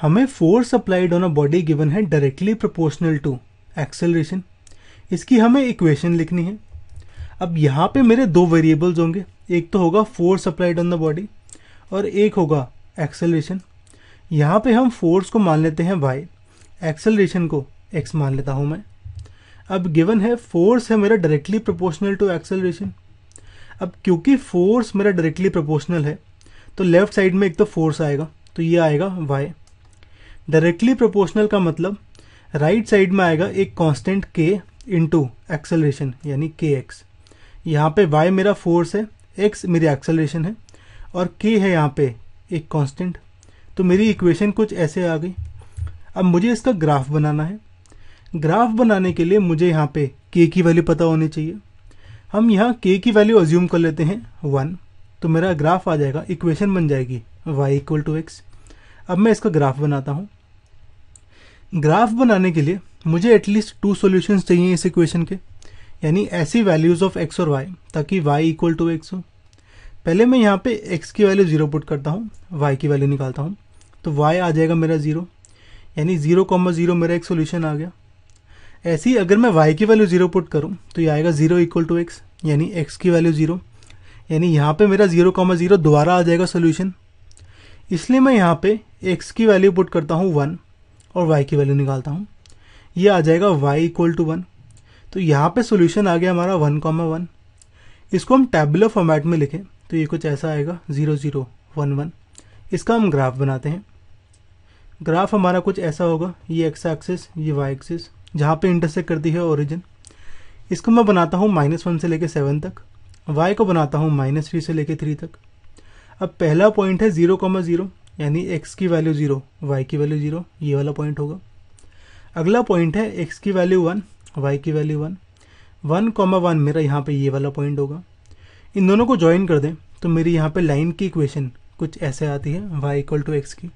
हमें force applied on a body given है directly proportional to acceleration इसकी हमें इक्वेशन लिखनी है अब यहाँ पे मेरे दो वेरिएबल्स होंगे एक तो होगा force applied on the body और एक होगा एक्सेलरेशन यहाँ पे हम फोर्स को मान लेते हैं वाई एक्सेलरेशन को एक्स मान लेता हूँ मैं अब गिवन है फोर्स है मेरा डायरेक्टली प्रोपोर्शनल टू एक्सेलरेशन अब क्योंकि फोर्स मेरा डायरेक्टली प्रोपोर्शनल है तो लेफ्ट साइड में एक तो फोर्स आएगा तो ये आएगा वाई डायरेक्टली प्रोपोर्शनल का मतलब राइट साइड में आएगा एक कांस्टेंट के इंटू एक्सेलरेशन यानी के एक्स यहाँ पे वाई मेरा फोर्स है एक्स मेरी एक्सेलरेशन है और के है यहाँ पे एक कांस्टेंट तो मेरी इक्वेशन कुछ ऐसे आ गई अब मुझे इसका ग्राफ बनाना है ग्राफ बनाने के लिए मुझे यहाँ पे के की वैल्यू पता होनी चाहिए हम यहाँ के की वैल्यू अज्यूम कर लेते हैं वन तो मेरा ग्राफ आ जाएगा इक्वेशन बन जाएगी वाई इक्वल टू एक्स अब मैं इसका ग्राफ बनाता हूँ ग्राफ बनाने के लिए मुझे एटलीस्ट टू सॉल्यूशंस चाहिए इस इक्वेशन के यानी ऐसी वैल्यूज़ ऑफ एक्स और वाई ताकि वाई इक्वल टू एक्स हो पहले मैं यहाँ पे एक्स की वैल्यू ज़ीरो पुट करता हूँ वाई की वैल्यू निकालता हूँ तो वाई आ जाएगा मेरा ज़ीरो यानी ज़ीरो कॉमा ज़ीरो मेरा एक सोल्यूशन आ गया ऐसे ही अगर मैं वाई की वैल्यू ज़ीरो पुट करूँ तो ये आएगा ज़ीरो इक्वल टू एक्स यानी एक्स की वैल्यू ज़ीरो यानी यहाँ पे मेरा ज़ीरो कॉमा ज़ीरो दोबारा आ जाएगा सोल्यूशन इसलिए मैं यहाँ पे एक्स की वैल्यू पुट करता हूँ वन और y की वैल्यू निकालता हूँ ये आ जाएगा y इक्वल टू वन तो यहाँ पे सोल्यूशन आ गया हमारा वन कॉमा वन इसको हम टेबुलर फॉर्मेट में लिखें तो ये कुछ ऐसा आएगा ज़ीरो ज़ीरो वन वन इसका हम ग्राफ बनाते हैं ग्राफ हमारा कुछ ऐसा होगा ये एक्स एक्सिस ये वाई एक्सिस जहाँ पे इंटरसेक्ट करती है ओरिजिन इसको मैं बनाता हूँ माइनस वन से लेकर सेवन तक वाई को बनाता हूँ माइनस थ्री से लेकर थ्री तक अब पहला पॉइंट है जीरो कॉमा जीरो यानी एक्स की वैल्यू ज़ीरो वाई की वैल्यू ज़ीरो ये वाला पॉइंट होगा अगला पॉइंट है एक्स की वैल्यू वन वाई की value one one comma one मेरा यहाँ पे ये वाला पॉइंट होगा इन दोनों को ज्वाइन कर दें तो मेरी यहाँ पे लाइन की इक्वेशन कुछ ऐसे आती है वाई इक्वल टू एक्स की